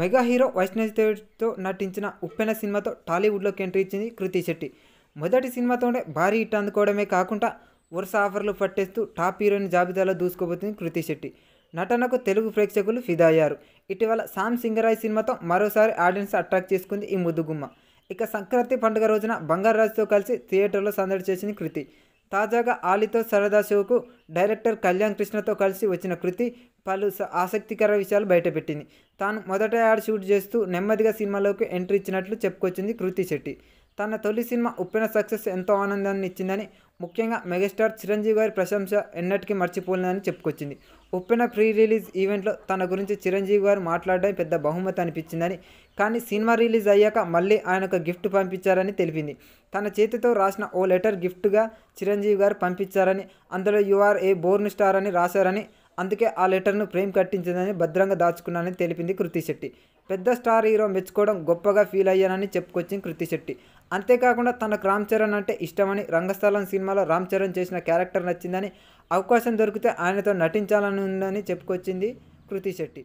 mega hero వైష్ణవితో నటించిన ఉప్పెన సినిమాతో టాలీవుడ్లోకి entry ఇచ్చింది కృతి శెట్టి మొదటి సినిమాతోనే భారీ హిట్ అందుకోవడమే కాకుండా వరుస ఆఫర్లు పట్టేస్తూ టాప్ హీరోయిన్ జాబితాలో దూసుకోబోతుంది కృతి శెట్టి నటనకు తెలుగు ప్రేక్షకులు ఫిదా అయ్యారు ఇటీవల సామ్ సింగరాయ్ సినిమాతో మరోసారి ఆడియన్స్ అట్రాక్ట్ చేసుకుంది ఈ ముద్దుగుమ్మ ఇక సంక్రాంతి పండుగ రోజున బంగారు రాజుతో కలిసి థియేటర్లో సందడి చేసింది కృతి తాజాగా ఆలితో సరదా షోకు డైరెక్టర్ కళ్యాణ్ కృష్ణతో కలిసి వచ్చిన కృతి పలు ఆసక్తికర విషయాలు బయటపెట్టింది తాను మొదట యాడ్ షూట్ చేస్తూ నెమ్మదిగా సినిమాలోకి ఎంట్రీ ఇచ్చినట్లు చెప్పుకొచ్చింది కృతి శెట్టి తన తొలి సినిమా ఉప్పిన సక్సెస్ ఎంతో ఆనందాన్ని ఇచ్చిందని ముఖ్యంగా మెగాస్టార్ చిరంజీవి గారి ప్రశంస ఎన్నటికీ మర్చిపోలేదని చెప్పుకొచ్చింది ఉప్పిన ప్రీ రిలీజ్ ఈవెంట్లో తన గురించి చిరంజీవి గారు మాట్లాడడం పెద్ద బహుమతి అనిపించిందని కానీ సినిమా రిలీజ్ అయ్యాక మళ్ళీ ఆయనకు గిఫ్ట్ పంపించారని తెలిపింది తన చేతితో రాసిన ఓ లెటర్ గిఫ్ట్గా చిరంజీవి గారు పంపించారని అందులో you are a born star అని రాశారని అందుకే ఆ లెటర్ను ప్రేమ్ కట్టించిందని భద్రంగా దాచుకున్నానని తెలిపింది కృతి శెట్టి పెద్ద స్టార్ హీరో మెచ్చుకోవడం గొప్పగా ఫీల్ అయ్యానని చెప్పుకొచ్చింది కృతి శెట్టి అంతేకాకుండా తనకు రామ్ చరణ్ అంటే ఇష్టమని రంగస్థలం సినిమాలో రామ్ చరణ్ చేసిన క్యారెక్టర్ నచ్చిందని అవకాశం దొరికితే ఆయనతో నటించాలని ఉందని చెప్పుకొచ్చింది కృతి శెట్టి